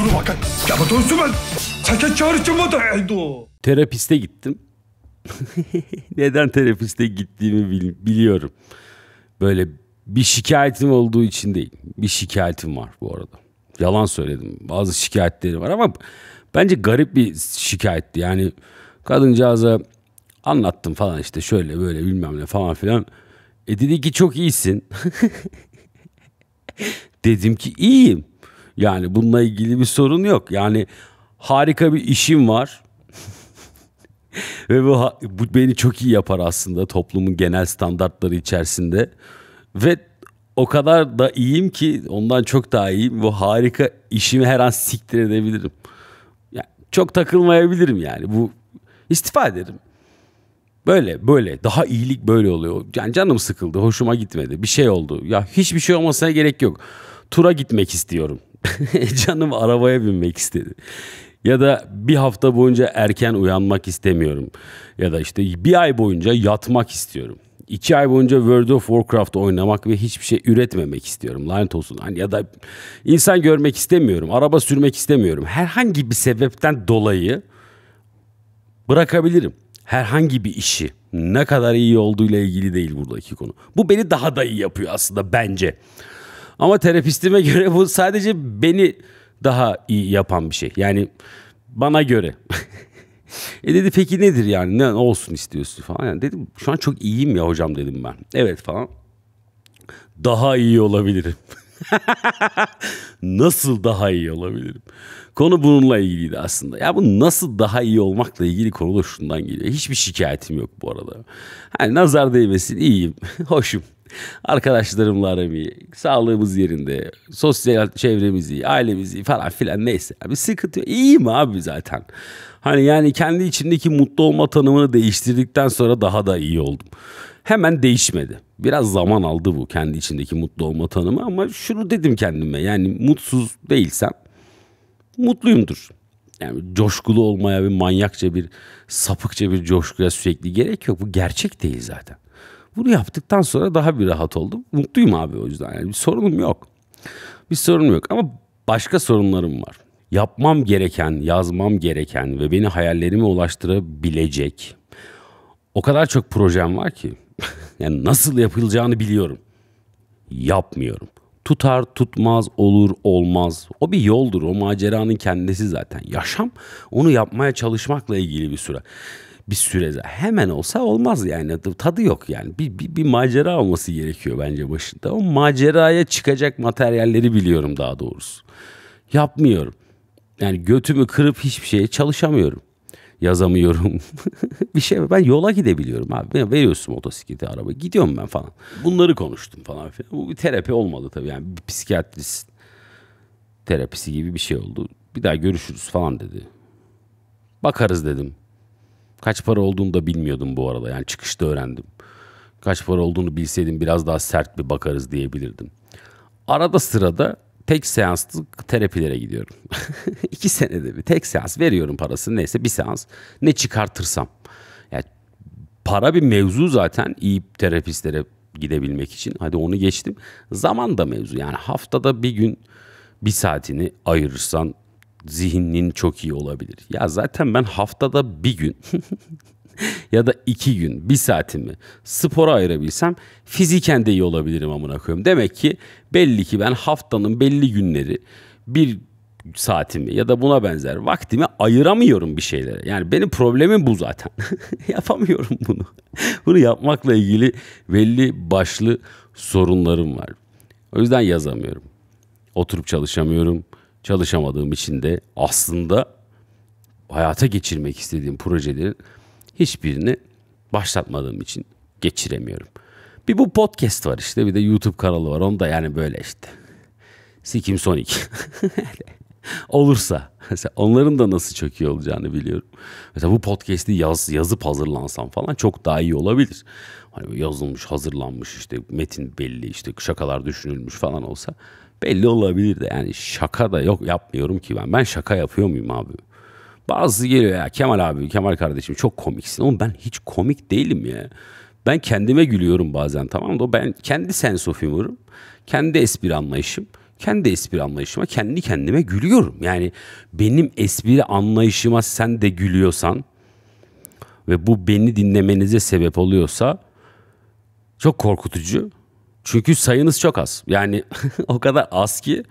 Ya bu 앞으로 ben 잡아뒀으면 자켓 o da Terapiste gittim. Neden terapiste gittiğimi bil biliyorum. Böyle bir şikayetim olduğu için değil. Bir şikayetim var bu arada. Yalan söyledim. Bazı şikayetleri var ama bence garip bir şikayetti. Yani kadıncağıza anlattım falan işte şöyle böyle bilmem ne falan filan. E dedi ki çok iyisin. Dedim ki iyiyim. Yani bununla ilgili bir sorun yok. Yani harika bir işim var. Ve bu, bu beni çok iyi yapar aslında toplumun genel standartları içerisinde. Ve o kadar da iyiyim ki ondan çok daha iyiyim. Bu harika işimi her an siktir edebilirim. Yani çok takılmayabilirim yani. Bu istifa ederim. Böyle böyle daha iyilik böyle oluyor. Yani canım sıkıldı, hoşuma gitmedi. Bir şey oldu. Ya hiçbir şey olmasına gerek yok. Tura gitmek istiyorum. E canım arabaya binmek istedi. Ya da bir hafta boyunca erken uyanmak istemiyorum. Ya da işte bir ay boyunca yatmak istiyorum. İki ay boyunca World of Warcraft oynamak ve hiçbir şey üretmemek istiyorum. Lanet olsun. Hani ya da insan görmek istemiyorum. Araba sürmek istemiyorum. Herhangi bir sebepten dolayı bırakabilirim. Herhangi bir işi. Ne kadar iyi olduğuyla ilgili değil buradaki konu. Bu beni daha da iyi yapıyor aslında bence. Bence. Ama terapistime göre bu sadece beni daha iyi yapan bir şey. Yani bana göre. e dedi peki nedir yani ne olsun istiyorsun falan. Yani dedim şu an çok iyiyim ya hocam dedim ben. Evet falan. Daha iyi olabilirim. nasıl daha iyi olabilirim? Konu bununla ilgiliydi aslında. Ya bu nasıl daha iyi olmakla ilgili konu da şundan geliyor. Hiçbir şikayetim yok bu arada. Hani nazar değmesin iyiyim, hoşum. Arkadaşlarımla aram iyi, sağlığımız yerinde, sosyal çevremiz iyi, ailemiz iyi falan filan neyse. bir sıkıntı yok. İyiyim abi zaten. Hani yani kendi içindeki mutlu olma tanımını değiştirdikten sonra daha da iyi oldum hemen değişmedi. Biraz zaman aldı bu kendi içindeki mutlu olma tanımı ama şunu dedim kendime yani mutsuz değilsem mutluyumdur. Yani coşkulu olmaya bir manyakça bir sapıkça bir coşkuya sürekli gerek yok. Bu gerçek değil zaten. Bunu yaptıktan sonra daha bir rahat oldum. Mutluyum abi o yüzden. Yani bir sorunum yok. Bir sorunum yok ama başka sorunlarım var. Yapmam gereken, yazmam gereken ve beni hayallerime ulaştırabilecek o kadar çok projem var ki. yani nasıl yapılacağını biliyorum. Yapmıyorum. Tutar tutmaz olur olmaz. O bir yoldur. O maceranın kendisi zaten. Yaşam onu yapmaya çalışmakla ilgili bir süre bir süre hemen olsa olmaz yani tadı yok yani bir, bir, bir macera olması gerekiyor bence başında o maceraya çıkacak materyalleri biliyorum daha doğrusu yapmıyorum yani götümü kırıp hiçbir şeye çalışamıyorum yazamıyorum. bir şey ben yola gidebiliyorum abi. Ben veriyorsun motosikleti araba gidiyorum ben falan. Bunları konuştum falan filan. Bu bir terapi olmadı tabii yani bir psikiyatrist terapisi gibi bir şey oldu. Bir daha görüşürüz falan dedi. Bakarız dedim. Kaç para olduğunu da bilmiyordum bu arada. Yani çıkışta öğrendim. Kaç para olduğunu bilseydim biraz daha sert bir bakarız diyebilirdim. Arada sırada tek seanslık terapilere gidiyorum. İki senede bir tek seans veriyorum parasını neyse bir seans ne çıkartırsam. Yani para bir mevzu zaten iyi terapistlere gidebilmek için. Hadi onu geçtim. Zaman da mevzu yani haftada bir gün bir saatini ayırırsan zihnin çok iyi olabilir. Ya zaten ben haftada bir gün ya da iki gün, bir saatimi spora ayırabilsem fiziken de iyi olabilirim amına koyayım. Demek ki belli ki ben haftanın belli günleri bir saatimi ya da buna benzer vaktimi ayıramıyorum bir şeylere. Yani benim problemim bu zaten. Yapamıyorum bunu. bunu yapmakla ilgili belli başlı sorunlarım var. O yüzden yazamıyorum. Oturup çalışamıyorum. Çalışamadığım için de aslında hayata geçirmek istediğim projelerin hiçbirini başlatmadığım için geçiremiyorum. Bir bu podcast var işte bir de YouTube kanalı var. Onda yani böyle işte. Sikim Sonic. Olursa. Mesela onların da nasıl çok iyi olacağını biliyorum. Mesela bu podcast'i yaz, yazıp hazırlansam falan çok daha iyi olabilir. Hani yazılmış, hazırlanmış işte metin belli işte şakalar düşünülmüş falan olsa belli olabilir de yani şaka da yok yapmıyorum ki ben. Ben şaka yapıyor muyum abi? Bazısı geliyor ya Kemal abi, Kemal kardeşim çok komiksin. Oğlum ben hiç komik değilim ya. Ben kendime gülüyorum bazen tamam da ben kendi sense of humor'ım, kendi espri anlayışım kendi espri anlayışıma kendi kendime gülüyorum. Yani benim espri anlayışıma sen de gülüyorsan ve bu beni dinlemenize sebep oluyorsa çok korkutucu. Çünkü sayınız çok az. Yani o kadar az ki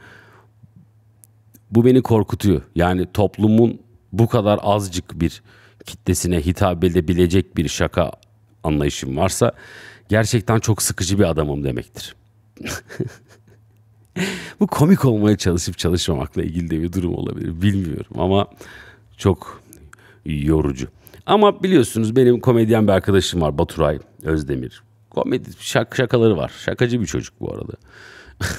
bu beni korkutuyor. Yani toplumun bu kadar azıcık bir kitlesine hitap edebilecek bir şaka anlayışım varsa gerçekten çok sıkıcı bir adamım demektir. bu komik olmaya çalışıp çalışmamakla ilgili de bir durum olabilir bilmiyorum ama çok yorucu. Ama biliyorsunuz benim komedyen bir arkadaşım var Baturay Özdemir. Komedi şak şakaları var. Şakacı bir çocuk bu arada.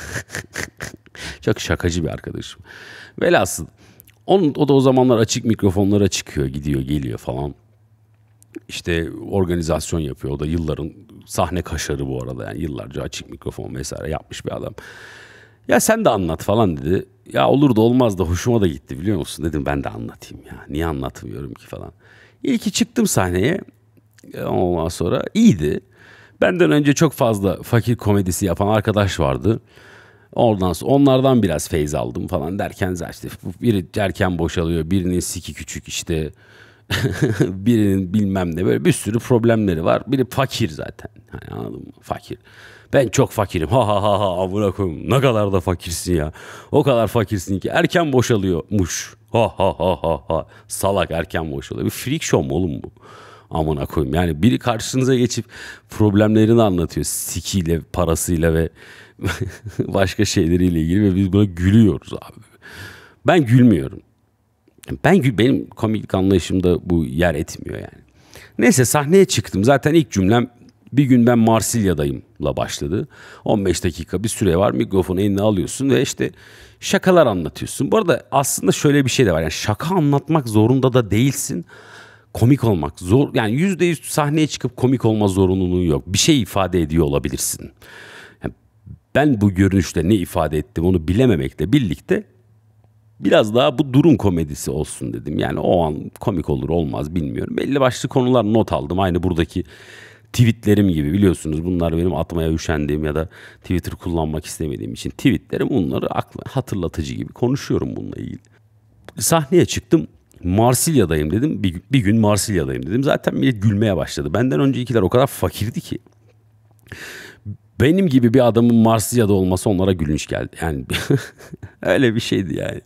çok şakacı bir arkadaşım. Velhasıl onun, o da o zamanlar açık mikrofonlara çıkıyor, gidiyor, geliyor falan. İşte organizasyon yapıyor. O da yılların sahne kaşarı bu arada. Yani yıllarca açık mikrofon vesaire yapmış bir adam. Ya sen de anlat falan dedi. Ya olur da olmaz da hoşuma da gitti biliyor musun? Dedim ben de anlatayım ya. Niye anlatmıyorum ki falan. İyi ki çıktım sahneye. E, ondan sonra iyiydi. Benden önce çok fazla fakir komedisi yapan arkadaş vardı. Ondan sonra onlardan biraz feyz aldım falan derken işte biri erken boşalıyor, birinin siki küçük işte. birinin bilmem ne böyle bir sürü problemleri var. Biri fakir zaten. Hani anladın mı? Fakir. Ben çok fakirim. Ha ha ha ha amına Ne kadar da fakirsin ya. O kadar fakirsin ki erken boşalıyormuş. Ha ha ha ha ha. Salak erken boşalıyor. Bir freak show mu oğlum bu? amına koyayım. Yani biri karşınıza geçip problemlerini anlatıyor. Sikiyle, parasıyla ve başka şeyleriyle ilgili ve biz buna gülüyoruz abi. Ben gülmüyorum. Ben benim komiklik anlayışımda bu yer etmiyor yani. Neyse sahneye çıktım. Zaten ilk cümlem bir gün ben Marsilya'dayımla başladı. 15 dakika bir süre var mikrofonu eline alıyorsun ve işte şakalar anlatıyorsun. Bu arada aslında şöyle bir şey de var. Yani şaka anlatmak zorunda da değilsin komik olmak zor yani yüzde yüz sahneye çıkıp komik olma zorunluluğu yok. Bir şey ifade ediyor olabilirsin. Yani ben bu görünüşte ne ifade ettim onu bilememekle birlikte biraz daha bu durum komedisi olsun dedim. Yani o an komik olur olmaz bilmiyorum. Belli başlı konular not aldım. Aynı buradaki tweetlerim gibi biliyorsunuz bunlar benim atmaya üşendiğim ya da Twitter kullanmak istemediğim için tweetlerim bunları aklı hatırlatıcı gibi konuşuyorum bununla ilgili. Sahneye çıktım Marsilya'dayım dedim. Bir, bir gün Marsilya'dayım dedim. Zaten millet gülmeye başladı. Benden öncekiler o kadar fakirdi ki. Benim gibi bir adamın Marsilya'da olması onlara gülünç geldi. Yani öyle bir şeydi yani.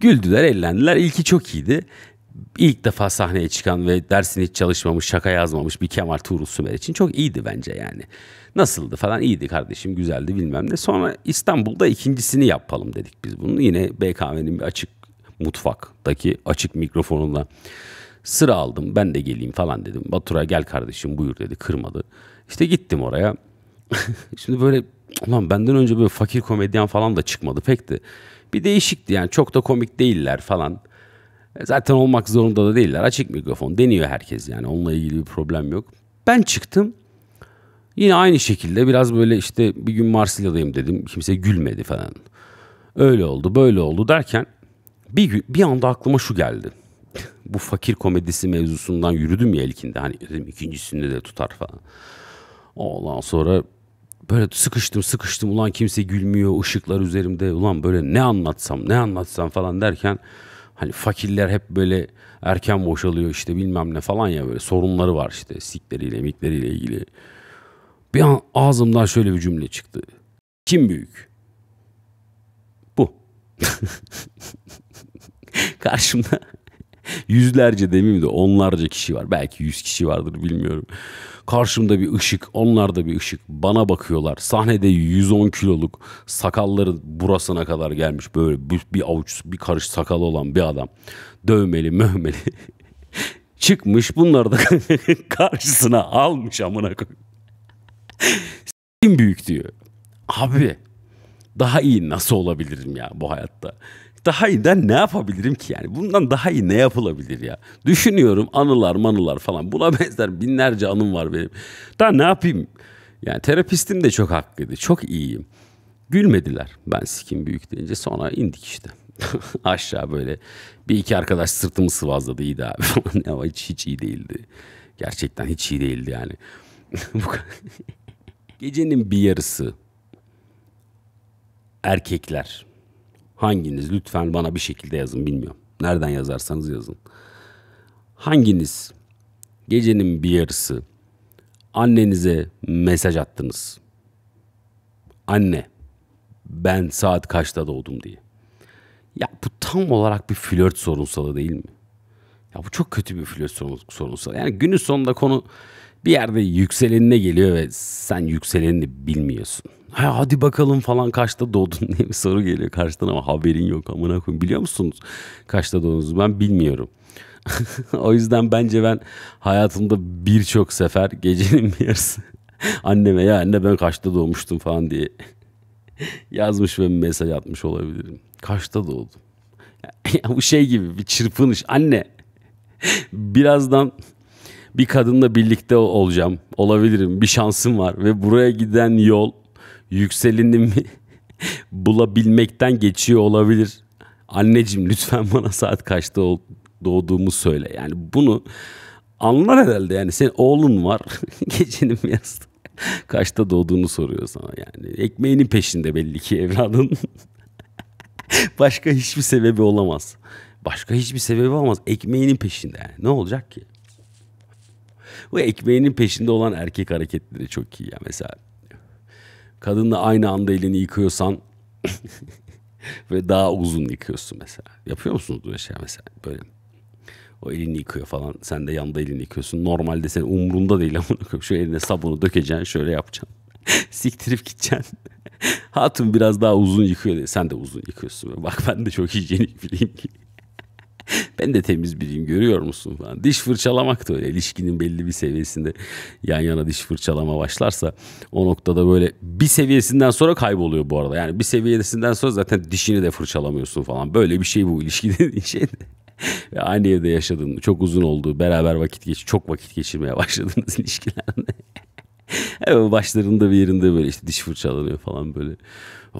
Güldüler, eğlendiler. İlki çok iyiydi. İlk defa sahneye çıkan ve dersini hiç çalışmamış, şaka yazmamış bir Kemal Tuğrul Sümer için çok iyiydi bence yani. Nasıldı falan iyiydi kardeşim, güzeldi bilmem ne. Sonra İstanbul'da ikincisini yapalım dedik biz bunu. Yine BKM'nin bir açık mutfaktaki açık mikrofonunla sıra aldım ben de geleyim falan dedim. Baturay gel kardeşim buyur dedi kırmadı. İşte gittim oraya. Şimdi böyle ulan benden önce böyle fakir komedyen falan da çıkmadı pek de. Bir değişikti yani çok da komik değiller falan. E, zaten olmak zorunda da değiller. Açık mikrofon deniyor herkes yani onunla ilgili bir problem yok. Ben çıktım. Yine aynı şekilde biraz böyle işte bir gün Marsilya'dayım dedim. Kimse gülmedi falan. Öyle oldu böyle oldu derken bir, bir anda aklıma şu geldi. Bu fakir komedisi mevzusundan yürüdüm ya ilkinde. Hani dedim ikincisinde de tutar falan. Ondan sonra böyle sıkıştım sıkıştım. Ulan kimse gülmüyor. ışıklar üzerimde. Ulan böyle ne anlatsam ne anlatsam falan derken hani fakirler hep böyle erken boşalıyor işte bilmem ne falan ya böyle sorunları var işte sikleriyle mikleriyle ilgili. Bir an ağzımdan şöyle bir cümle çıktı. Kim büyük? Karşımda yüzlerce demeyeyim de onlarca kişi var. Belki yüz kişi vardır bilmiyorum. Karşımda bir ışık, onlarda bir ışık. Bana bakıyorlar. Sahnede 110 kiloluk sakalları burasına kadar gelmiş. Böyle bir, bir avuç, bir karış sakalı olan bir adam. Dövmeli, möhmeli. Çıkmış bunları da karşısına almış amına koyayım. büyük diyor. Abi daha iyi nasıl olabilirim ya bu hayatta? Daha iyi iyiden ne yapabilirim ki yani? Bundan daha iyi ne yapılabilir ya? Düşünüyorum anılar manılar falan. Buna benzer binlerce anım var benim. Daha ne yapayım? Yani terapistim de çok haklıydı. Çok iyiyim. Gülmediler ben sikim büyük deyince. Sonra indik işte. Aşağı böyle bir iki arkadaş sırtımı sıvazladı. İyiydi abi falan. Ama hiç, hiç iyi değildi. Gerçekten hiç iyi değildi yani. Gecenin bir yarısı erkekler hanginiz lütfen bana bir şekilde yazın bilmiyorum. Nereden yazarsanız yazın. Hanginiz gecenin bir yarısı annenize mesaj attınız. Anne ben saat kaçta doğdum diye. Ya bu tam olarak bir flört sorunsalı değil mi? Ya bu çok kötü bir flört sorunsalı. Yani günün sonunda konu bir yerde yükselenine geliyor ve sen yükselenini bilmiyorsun. Ha, hadi bakalım falan kaçta doğdun diye bir soru geliyor karşıdan ama haberin yok amına koyayım. Biliyor musunuz kaçta doğduğunuzu ben bilmiyorum. o yüzden bence ben hayatımda birçok sefer gecenin bir yarısı anneme ya anne ben kaçta doğmuştum falan diye yazmış ve mesaj atmış olabilirim. Kaçta doğdum? bu şey gibi bir çırpınış. Anne birazdan bir kadınla birlikte olacağım. Olabilirim. Bir şansım var ve buraya giden yol yükselenimi bulabilmekten geçiyor olabilir. Anneciğim lütfen bana saat kaçta doğduğumu söyle. Yani bunu anlar herhalde yani senin oğlun var gecenin yarısı kaçta doğduğunu soruyor sana yani ekmeğinin peşinde belli ki evladın başka hiçbir sebebi olamaz başka hiçbir sebebi olamaz ekmeğinin peşinde yani. ne olacak ki bu ekmeğinin peşinde olan erkek hareketleri çok iyi ya. Mesela kadınla aynı anda elini yıkıyorsan ve daha uzun yıkıyorsun mesela. Yapıyor musunuz böyle şey mesela böyle? O elini yıkıyor falan. Sen de yanda elini yıkıyorsun. Normalde senin umrunda değil ama şu eline sabunu dökeceksin şöyle yapacaksın. Siktirip gideceksin. Hatun biraz daha uzun yıkıyor. Diye. Sen de uzun yıkıyorsun. Bak ben de çok hijyenik biriyim ki. ben de temiz biriyim görüyor musun falan. Diş fırçalamak da öyle ilişkinin belli bir seviyesinde yan yana diş fırçalama başlarsa o noktada böyle bir seviyesinden sonra kayboluyor bu arada. Yani bir seviyesinden sonra zaten dişini de fırçalamıyorsun falan. Böyle bir şey bu ilişkinin şeyde. Ve aynı evde yaşadığın çok uzun olduğu beraber vakit geç, çok vakit geçirmeye başladınız ilişkilerinde. Hemen başlarında bir yerinde böyle işte diş fırçalanıyor falan böyle.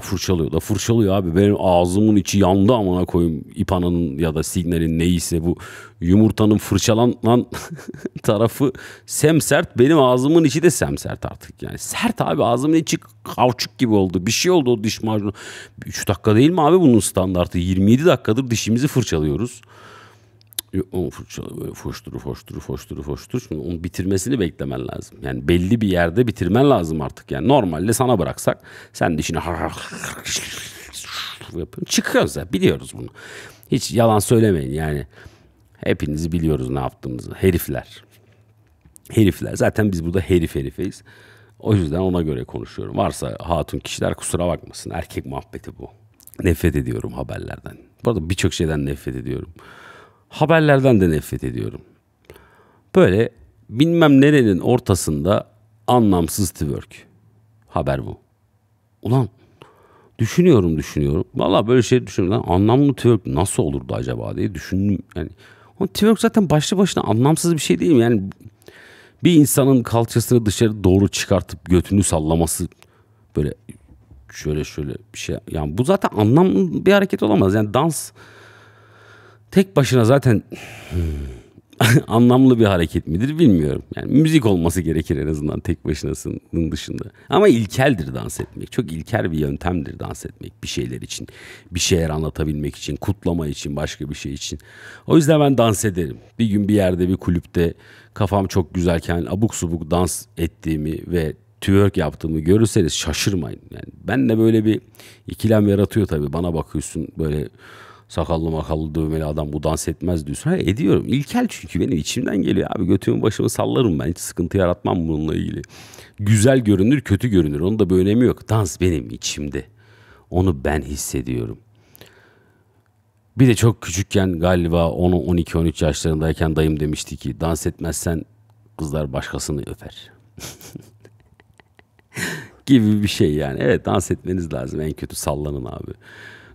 Fırçalıyor da fırçalıyor abi. Benim ağzımın içi yandı amına koyayım. İpananın ya da signalin neyse bu yumurtanın fırçalanan tarafı semsert. Benim ağzımın içi de semsert artık yani. Sert abi ağzımın içi kavçuk gibi oldu. Bir şey oldu o diş macunu. 3 dakika değil mi abi bunun standartı? 27 dakikadır dişimizi fırçalıyoruz o foştur foştur foştur foştur şimdi onu bitirmesini beklemen lazım. Yani belli bir yerde bitirmen lazım artık yani. Normalde sana bıraksak sen dişini işini yapın. Çıkıyoruz ya biliyoruz bunu. Hiç yalan söylemeyin yani. Hepinizi biliyoruz ne yaptığımızı. Herifler. Herifler. Zaten biz burada herif herifeyiz. O yüzden ona göre konuşuyorum. Varsa hatun kişiler kusura bakmasın. Erkek muhabbeti bu. Nefret ediyorum haberlerden. Bu arada birçok şeyden nefret ediyorum. Haberlerden de nefret ediyorum. Böyle bilmem nerenin ortasında anlamsız twerk. Haber bu. Ulan düşünüyorum düşünüyorum. Valla böyle şey düşünüyorum. Lan anlamlı twerk nasıl olurdu acaba diye düşündüm. Yani o twerk zaten başlı başına anlamsız bir şey değil mi? Yani bir insanın kalçasını dışarı doğru çıkartıp götünü sallaması böyle şöyle şöyle bir şey. Yani bu zaten anlamlı bir hareket olamaz. Yani dans tek başına zaten hmm, anlamlı bir hareket midir bilmiyorum. Yani müzik olması gerekir en azından tek başınasının dışında. Ama ilkeldir dans etmek. Çok ilkel bir yöntemdir dans etmek bir şeyler için. Bir şeyler anlatabilmek için, kutlama için, başka bir şey için. O yüzden ben dans ederim. Bir gün bir yerde bir kulüpte kafam çok güzelken abuk subuk dans ettiğimi ve twerk yaptığımı görürseniz şaşırmayın. Yani ben de böyle bir ikilem yaratıyor tabii. Bana bakıyorsun böyle sakallı makallı dövmeli adam bu dans etmez diyorsun. Ha, ediyorum. İlkel çünkü benim içimden geliyor abi. Götümü başımı sallarım ben. Hiç sıkıntı yaratmam bununla ilgili. Güzel görünür, kötü görünür. Onun da bir önemi yok. Dans benim içimde. Onu ben hissediyorum. Bir de çok küçükken galiba 10 12 13 yaşlarındayken dayım demişti ki dans etmezsen kızlar başkasını öper. gibi bir şey yani. Evet dans etmeniz lazım. En kötü sallanın abi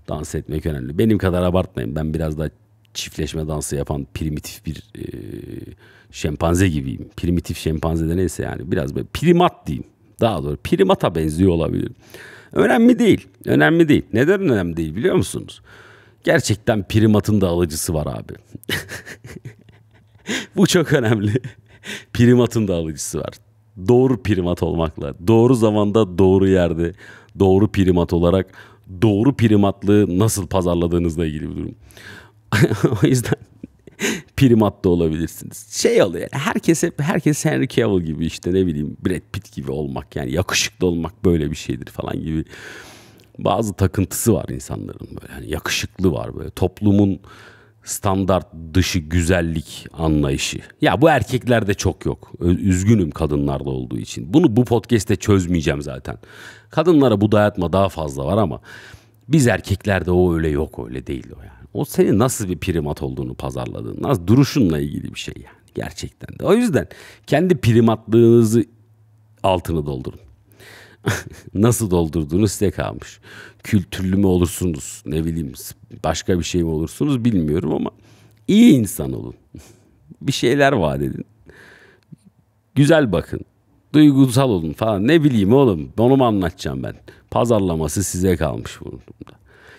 dans etmek önemli. Benim kadar abartmayın. Ben biraz daha çiftleşme dansı yapan primitif bir e, şempanze gibiyim. Primitif şempanze de neyse yani biraz böyle primat diyeyim. Daha doğru primata benziyor olabilirim. Önemli değil. Önemli değil. Neden önemli değil biliyor musunuz? Gerçekten primatın da alıcısı var abi. Bu çok önemli. primatın da alıcısı var. Doğru primat olmakla, doğru zamanda, doğru yerde, doğru primat olarak doğru primatlığı nasıl pazarladığınızla ilgili bir durum. o yüzden primat da olabilirsiniz. Şey oluyor yani herkes hep herkes Henry Cavill gibi işte ne bileyim Brad Pitt gibi olmak yani yakışıklı olmak böyle bir şeydir falan gibi bazı takıntısı var insanların böyle yani yakışıklı var böyle toplumun standart dışı güzellik anlayışı. Ya bu erkeklerde çok yok. Üzgünüm kadınlarda olduğu için. Bunu bu podcast'te çözmeyeceğim zaten. Kadınlara bu dayatma daha fazla var ama biz erkeklerde o öyle yok öyle değil o yani. O senin nasıl bir primat olduğunu pazarladığın, nasıl duruşunla ilgili bir şey yani gerçekten de. O yüzden kendi primatlığınızı altını doldurun. nasıl doldurduğunuz size kalmış. Kültürlü mü olursunuz ne bileyim başka bir şey mi olursunuz bilmiyorum ama iyi insan olun. bir şeyler vaat edin. Güzel bakın. Duygusal olun falan ne bileyim oğlum onu mu anlatacağım ben. Pazarlaması size kalmış bunun.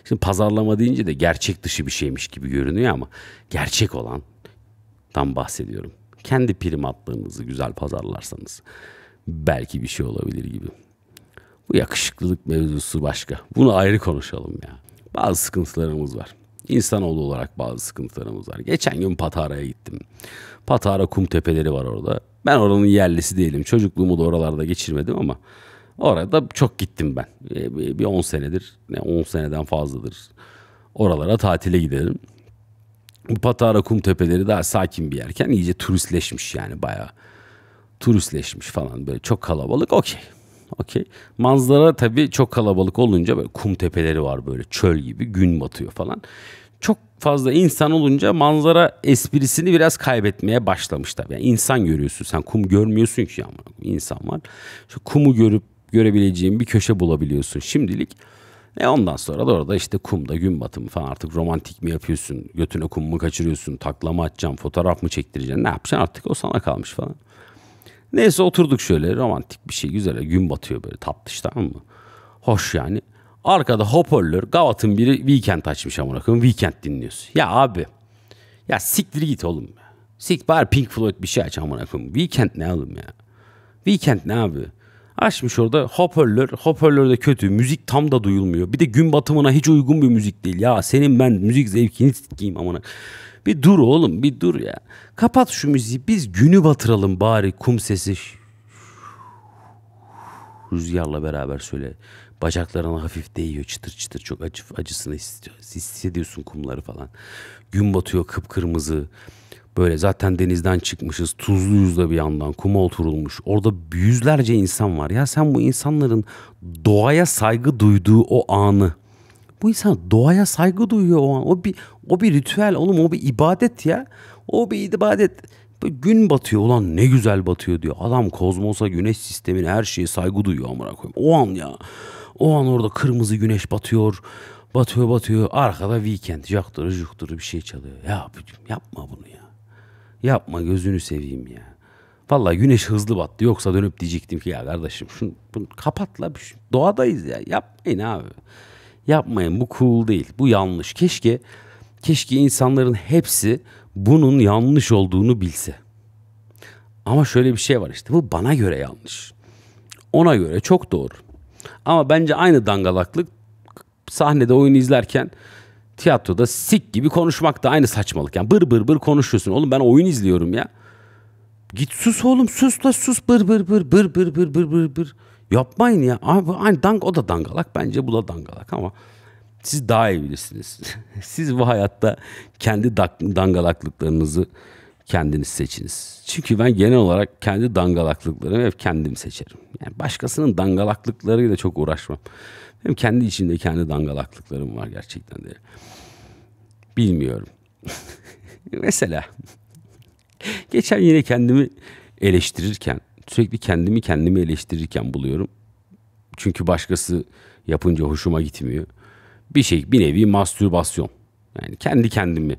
Şimdi pazarlama deyince de gerçek dışı bir şeymiş gibi görünüyor ama gerçek olandan bahsediyorum. Kendi primatlığınızı güzel pazarlarsanız belki bir şey olabilir gibi. Bu yakışıklılık mevzusu başka. Bunu ayrı konuşalım ya. Bazı sıkıntılarımız var. İnsanoğlu olarak bazı sıkıntılarımız var. Geçen gün Patara'ya gittim. Patara kum tepeleri var orada. Ben oranın yerlisi değilim. Çocukluğumu da oralarda geçirmedim ama orada çok gittim ben. E, bir 10 senedir, 10 seneden fazladır. Oralara tatile giderim. Bu Patara kum tepeleri daha sakin bir yerken iyice turistleşmiş yani bayağı. Turistleşmiş falan böyle çok kalabalık okey. Okey. Manzara tabii çok kalabalık olunca böyle kum tepeleri var böyle çöl gibi gün batıyor falan. Çok fazla insan olunca manzara esprisini biraz kaybetmeye başlamış tabii. Yani insan görüyorsun sen kum görmüyorsun ki ama insan var. Şu kumu görüp görebileceğin bir köşe bulabiliyorsun şimdilik. E ondan sonra da orada işte kumda gün batımı falan artık romantik mi yapıyorsun? Götüne kum mu kaçırıyorsun? Takla mı Fotoğraf mı çektireceksin? Ne yapacaksın artık o sana kalmış falan. Neyse oturduk şöyle romantik bir şey güzel. Gün batıyor böyle tatlış tamam mı? Hoş yani. Arkada hoparlör gavatın biri weekend açmış amına koyayım. Weekend dinliyorsun. Ya abi. Ya siktir git oğlum. Sik bari Pink Floyd bir şey aç amına koyayım. Weekend ne oğlum ya? Weekend ne abi? Açmış orada hoparlör. Hoparlör de kötü. Müzik tam da duyulmuyor. Bir de gün batımına hiç uygun bir müzik değil. Ya senin ben müzik zevkini sikeyim amına. Bir dur oğlum bir dur ya. Kapat şu müziği biz günü batıralım bari kum sesi. Rüzgarla beraber söyle bacaklarına hafif değiyor çıtır çıtır çok acı, acısını hissediyorsun kumları falan. Gün batıyor kıpkırmızı. Böyle zaten denizden çıkmışız. Tuzlu yüzde bir yandan kuma oturulmuş. Orada yüzlerce insan var. Ya sen bu insanların doğaya saygı duyduğu o anı bu insan doğaya saygı duyuyor o an. O bir o bir ritüel oğlum o bir ibadet ya. O bir ibadet. gün batıyor ulan ne güzel batıyor diyor. Adam kozmosa güneş sistemine her şeye saygı duyuyor amına koyayım. O an ya. O an orada kırmızı güneş batıyor. Batıyor batıyor. Arkada weekend yaktırı jukturu bir şey çalıyor. Ya yapma bunu ya. Yapma gözünü seveyim ya. Valla güneş hızlı battı. Yoksa dönüp diyecektim ki ya kardeşim şunu, bunu kapatla. Doğadayız ya. Yapmayın abi. Yapmayın bu cool değil. Bu yanlış. Keşke keşke insanların hepsi bunun yanlış olduğunu bilse. Ama şöyle bir şey var işte bu bana göre yanlış. Ona göre çok doğru. Ama bence aynı dangalaklık sahnede oyun izlerken tiyatroda sik gibi konuşmak da aynı saçmalık. Yani bır bır bır konuşuyorsun. Oğlum ben oyun izliyorum ya. Git sus oğlum sus da sus bır bır bır bır bır bır bır bır bır. Yapmayın ya. Abi aynı hani dank o da dangalak. Bence bu da dangalak ama siz daha iyi bilirsiniz. siz bu hayatta kendi dangalaklıklarınızı kendiniz seçiniz. Çünkü ben genel olarak kendi dangalaklıklarımı hep kendim seçerim. Yani başkasının dangalaklıklarıyla çok uğraşmam. Benim kendi içinde kendi dangalaklıklarım var gerçekten de. Bilmiyorum. Mesela geçen yine kendimi eleştirirken sürekli kendimi kendimi eleştirirken buluyorum. Çünkü başkası yapınca hoşuma gitmiyor. Bir şey bir nevi mastürbasyon. Yani kendi kendimi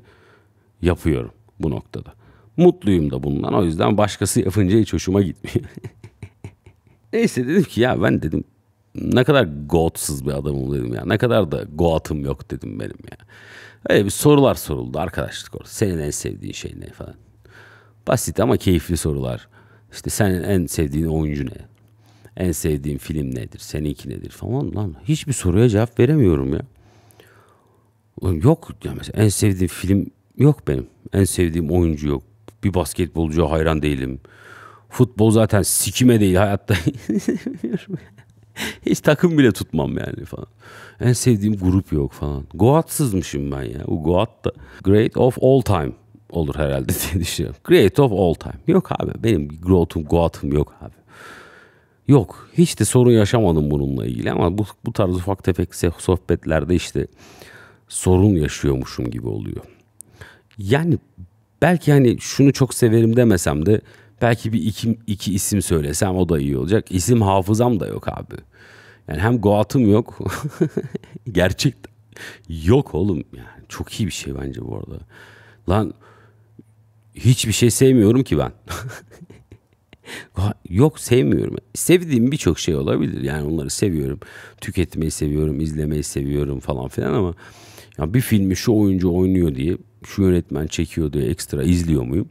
yapıyorum bu noktada. Mutluyum da bundan. O yüzden başkası yapınca hiç hoşuma gitmiyor. Neyse dedim ki ya ben dedim ne kadar goatsız bir adamım dedim ya. Ne kadar da goatım yok dedim benim ya. Öyle bir sorular soruldu arkadaşlık orada. Senin en sevdiğin şey ne falan. Basit ama keyifli sorular. İşte senin en sevdiğin oyuncu ne? En sevdiğin film nedir? Seninki nedir falan lan. Hiçbir soruya cevap veremiyorum ya. Yok ya mesela en sevdiğim film yok benim. En sevdiğim oyuncu yok. Bir basketbolcuya hayran değilim. Futbol zaten sikime değil hayatta. Hiç takım bile tutmam yani falan. En sevdiğim grup yok falan. Goatsızmışım ben ya. O Goat da great of all time olur herhalde diye düşünüyorum. Great of all time. Yok abi benim growth'um, goat'ım yok abi. Yok hiç de sorun yaşamadım bununla ilgili ama bu, bu tarz ufak tefek sohbetlerde işte sorun yaşıyormuşum gibi oluyor. Yani belki hani şunu çok severim demesem de belki bir iki, iki isim söylesem o da iyi olacak. İsim hafızam da yok abi. Yani hem goatım yok. Gerçekten yok oğlum yani. Çok iyi bir şey bence bu arada. Lan hiçbir şey sevmiyorum ki ben. Yok sevmiyorum. Sevdiğim birçok şey olabilir. Yani onları seviyorum. Tüketmeyi seviyorum, izlemeyi seviyorum falan filan ama ya bir filmi şu oyuncu oynuyor diye, şu yönetmen çekiyor diye ekstra izliyor muyum?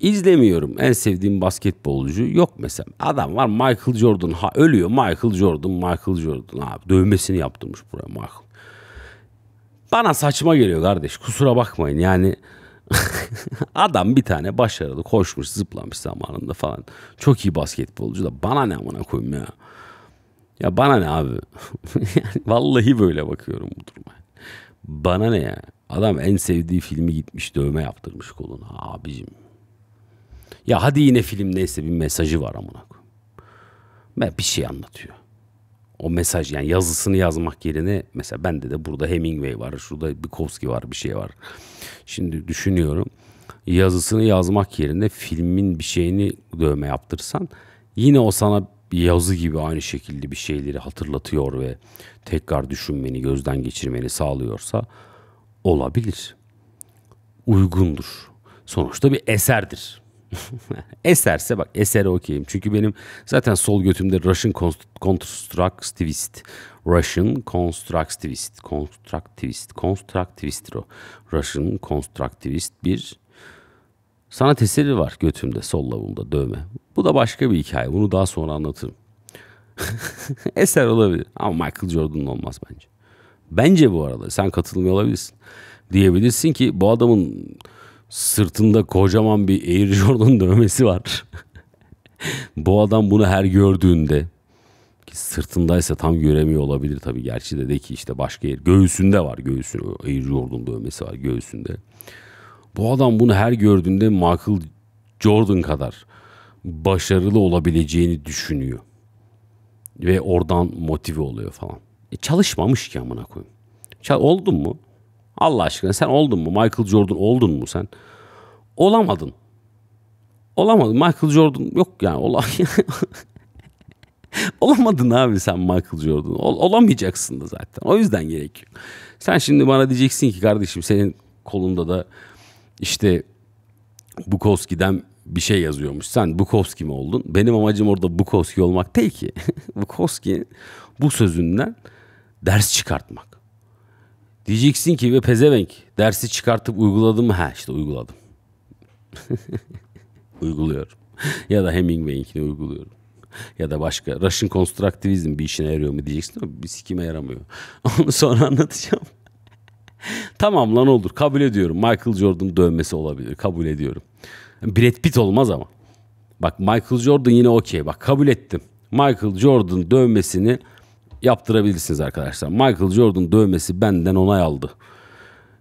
İzlemiyorum. En sevdiğim basketbolcu yok mesela. Adam var Michael Jordan. Ha ölüyor Michael Jordan, Michael Jordan. abi dövmesini yaptırmış buraya Michael. Bana saçma geliyor kardeş. Kusura bakmayın. Yani Adam bir tane başarılı koşmuş zıplamış zamanında falan. Çok iyi basketbolcu da bana ne amına koyayım ya. Ya bana ne abi? vallahi böyle bakıyorum bu duruma. Bana ne ya? Adam en sevdiği filmi gitmiş dövme yaptırmış koluna abicim. Ya hadi yine film neyse bir mesajı var amına koyayım. Ben bir şey anlatıyor o mesaj yani yazısını yazmak yerine mesela bende de burada Hemingway var, şurada Bukowski var, bir şey var. Şimdi düşünüyorum. Yazısını yazmak yerine filmin bir şeyini dövme yaptırsan yine o sana bir yazı gibi aynı şekilde bir şeyleri hatırlatıyor ve tekrar düşünmeni, gözden geçirmeni sağlıyorsa olabilir. Uygundur. Sonuçta bir eserdir. Eserse bak esere okeyim. Çünkü benim zaten sol götümde Russian Constructivist. Russian Constructivist. Constructivist. Constructivist o. Russian Constructivist bir sanat eseri var götümde sol lavumda dövme. Bu da başka bir hikaye. Bunu daha sonra anlatırım. Eser olabilir ama Michael Jordan olmaz bence. Bence bu arada sen katılmıyor olabilirsin. Diyebilirsin ki bu adamın Sırtında kocaman bir Air Jordan dövmesi var. Bu adam bunu her gördüğünde ki sırtındaysa tam göremiyor olabilir tabii. Gerçi de de ki işte başka yer. Göğsünde var göğsünde. Air Jordan dövmesi var göğsünde. Bu adam bunu her gördüğünde Michael Jordan kadar başarılı olabileceğini düşünüyor. Ve oradan motive oluyor falan. E çalışmamış ki amına koyayım. Çal oldun mu? Allah aşkına sen oldun mu? Michael Jordan oldun mu sen? Olamadın. Olamadın. Michael Jordan yok yani. Ola... Olamadın abi sen Michael Jordan. Ol, olamayacaksın da zaten. O yüzden gerekiyor. Sen şimdi bana diyeceksin ki kardeşim senin kolunda da işte Bukowski'den bir şey yazıyormuş. Sen Bukowski mi oldun? Benim amacım orada Bukowski olmak değil ki. Bukowski bu sözünden ders çıkartmak. Diyeceksin ki ve pezevenk dersi çıkartıp uyguladım mı? Ha işte uyguladım. uyguluyorum. ya da Hemingway'inkini uyguluyorum. Ya da başka Russian Constructivism bir işine yarıyor mu diyeceksin ama bir sikime yaramıyor. Onu sonra anlatacağım. tamam lan olur kabul ediyorum. Michael Jordan dövmesi olabilir kabul ediyorum. Brad Pitt olmaz ama. Bak Michael Jordan yine okey. Bak kabul ettim. Michael Jordan dövmesini yaptırabilirsiniz arkadaşlar. Michael Jordan dövmesi benden onay aldı.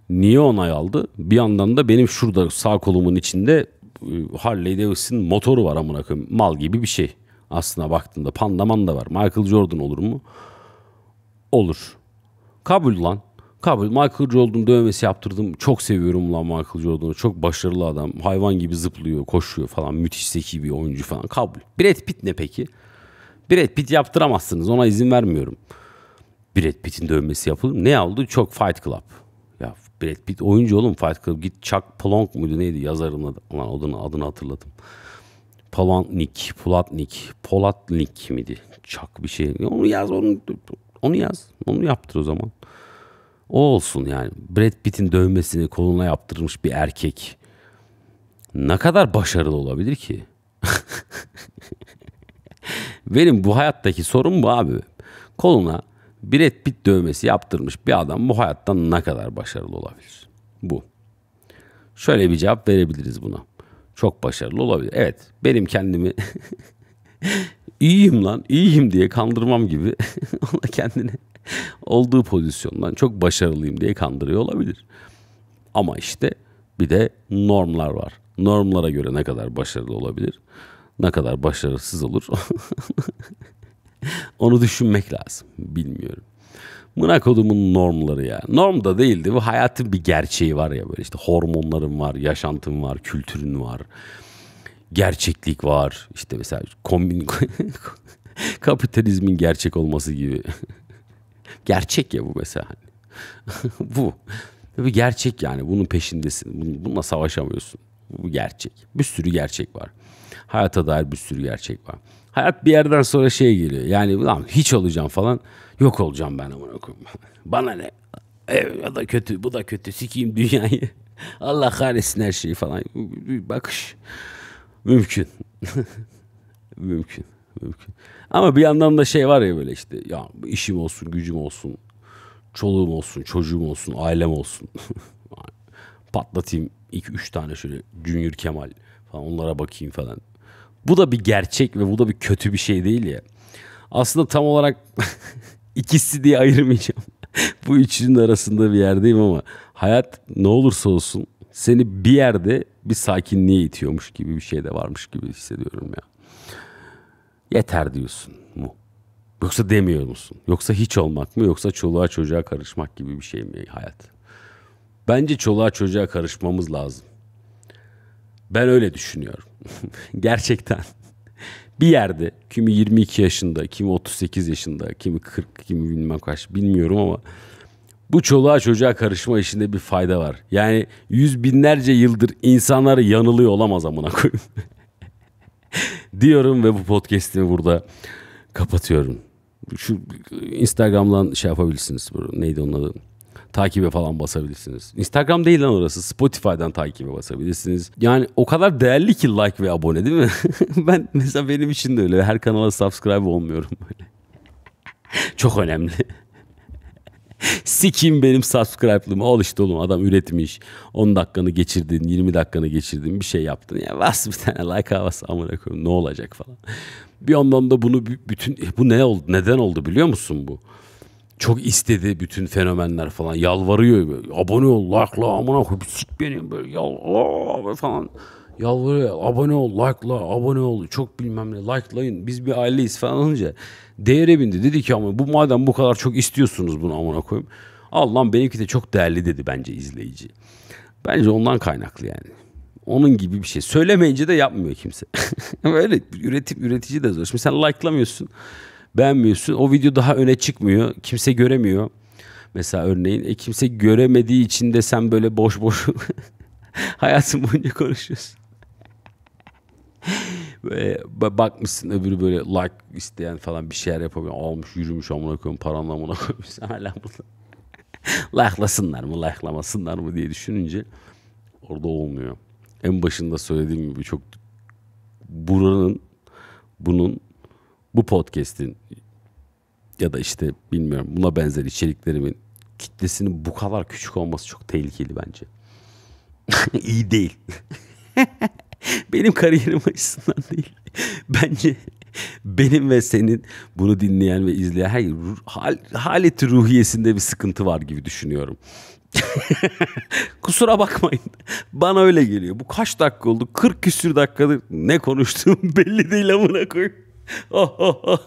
Niye onay aldı? Bir yandan da benim şurada sağ kolumun içinde e, Harley Davidson motoru var amına koyayım. Mal gibi bir şey. Aslına baktığında pandaman da var. Michael Jordan olur mu? Olur. Kabul lan. Kabul. Michael Jordan dövmesi yaptırdım. Çok seviyorum lan Michael Jordan'ı. Çok başarılı adam. Hayvan gibi zıplıyor, koşuyor falan. Müthiş zeki bir oyuncu falan. Kabul. Brad Pitt ne peki? Brad Pitt yaptıramazsınız. Ona izin vermiyorum. Brad Pitt'in dövmesi yapılır. Ne oldu? Çok Fight Club. Ya Brad Pitt oyuncu oğlum Fight Club. Git Chuck Palahniuk muydu neydi yazarın adı. Aman adını, adını hatırladım. Palahniuk, Polatnik, Polatnik miydi? Chuck bir şey. Onu yaz, onu, onu yaz. Onu yaptır o zaman. O olsun yani. Brad Pitt'in dövmesini koluna yaptırmış bir erkek. Ne kadar başarılı olabilir ki? Benim bu hayattaki sorun bu abi. Koluna Brad Pitt dövmesi yaptırmış bir adam bu hayattan ne kadar başarılı olabilir? Bu. Şöyle bir cevap verebiliriz buna. Çok başarılı olabilir. Evet benim kendimi iyiyim lan iyiyim diye kandırmam gibi ona kendini olduğu pozisyondan çok başarılıyım diye kandırıyor olabilir. Ama işte bir de normlar var. Normlara göre ne kadar başarılı olabilir? ne kadar başarısız olur onu düşünmek lazım. Bilmiyorum. Mına kodumun normları ya. Norm da değildi. Bu hayatın bir gerçeği var ya böyle işte hormonların var, yaşantın var, kültürün var. Gerçeklik var. İşte mesela kombin kapitalizmin gerçek olması gibi. gerçek ya bu mesela. bu. Bir gerçek yani. Bunun peşindesin. Bununla savaşamıyorsun. Bu gerçek. Bir sürü gerçek var. Hayata dair bir sürü gerçek var. Hayat bir yerden sonra şey geliyor. Yani ulan hiç olacağım falan. Yok olacağım ben amına koyayım. Bana ne? Ev ya da kötü, bu da kötü. Sikeyim dünyayı. Allah kahretsin her şeyi falan. Bakış. Mümkün. mümkün. Mümkün. Ama bir yandan da şey var ya böyle işte ya işim olsun, gücüm olsun, çoluğum olsun, çocuğum olsun, ailem olsun. Patlatayım 2 üç tane şöyle Junior Kemal falan onlara bakayım falan. Bu da bir gerçek ve bu da bir kötü bir şey değil ya. Aslında tam olarak ikisi diye ayırmayacağım. bu üçünün arasında bir yerdeyim ama hayat ne olursa olsun seni bir yerde bir sakinliğe itiyormuş gibi bir şey de varmış gibi hissediyorum ya. Yeter diyorsun mu? Yoksa demiyor musun? Yoksa hiç olmak mı? Yoksa çoluğa çocuğa karışmak gibi bir şey mi hayat? Bence çoluğa çocuğa karışmamız lazım. Ben öyle düşünüyorum. Gerçekten. bir yerde kimi 22 yaşında, kimi 38 yaşında, kimi 40, kimi bilmem kaç bilmiyorum ama bu çoluğa çocuğa karışma işinde bir fayda var. Yani yüz binlerce yıldır insanlar yanılıyor olamaz amına koyayım. Diyorum ve bu podcast'imi burada kapatıyorum. Şu Instagram'dan şey yapabilirsiniz. Neydi onun adı? takibe falan basabilirsiniz. Instagram değil lan orası. Spotify'dan takibe basabilirsiniz. Yani o kadar değerli ki like ve abone değil mi? ben mesela benim için de öyle. Her kanala subscribe olmuyorum böyle. Çok önemli. Sikim benim subscribe'lığımı. Al işte oğlum adam üretmiş. 10 dakikanı geçirdin, 20 dakikanı geçirdin, bir şey yaptın. Ya bas bir tane like havas amına koyayım ne olacak falan. Bir yandan da bunu bütün e, bu ne oldu? Neden oldu biliyor musun bu? çok istedi bütün fenomenler falan. Yalvarıyor böyle. Abone ol, like'la, amına koyup sik benim böyle yallah falan. Yalvarıyor. Abone ol, like la abone ol. Çok bilmem ne like'layın. Biz bir aileyiz falan olunca değere bindi. Dedi ki ama bu madem bu kadar çok istiyorsunuz bunu amına koyayım. Allah'ım benimki de çok değerli dedi bence izleyici. Bence ondan kaynaklı yani. Onun gibi bir şey. Söylemeyince de yapmıyor kimse. böyle üretip üretici de zor. Şimdi sen like'lamıyorsun beğenmiyorsun. O video daha öne çıkmıyor. Kimse göremiyor. Mesela örneğin e, kimse göremediği için de sen böyle boş boş hayatın boyunca konuşuyorsun. böyle bakmışsın öbürü böyle like isteyen falan bir şeyler yapabiliyor. Almış yürümüş amına koyun paranla amına koymuş. Hala burada. Like'lasınlar mı like'lamasınlar mı diye düşününce orada olmuyor. En başında söylediğim gibi çok buranın bunun bu podcast'in ya da işte bilmiyorum buna benzer içeriklerimin kitlesinin bu kadar küçük olması çok tehlikeli bence. İyi değil. benim kariyerim açısından değil. Bence benim ve senin bunu dinleyen ve izleyen her hal, haleti ruhiyesinde bir sıkıntı var gibi düşünüyorum. Kusura bakmayın. Bana öyle geliyor. Bu kaç dakika oldu? 40 küsür dakikadır ne konuştuğum belli değil amına koyayım oh, oh, oh.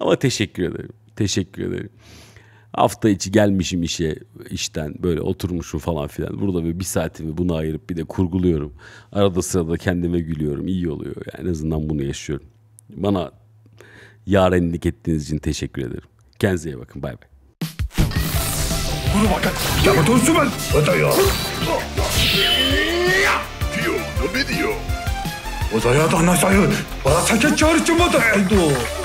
Ama teşekkür ederim. Teşekkür ederim. Hafta içi gelmişim işe işten böyle oturmuşum falan filan. Burada bir, bir saatimi buna ayırıp bir de kurguluyorum. Arada sırada kendime gülüyorum. İyi oluyor. Yani en azından bunu yaşıyorum. Bana yarenlik ettiğiniz için teşekkür ederim. Kendinize iyi bakın. Bay bay. ya. ne この若大和すまんまたよディオのメディオ Узаяа дохнасаа юу? Бараа цачаач орч юм уу?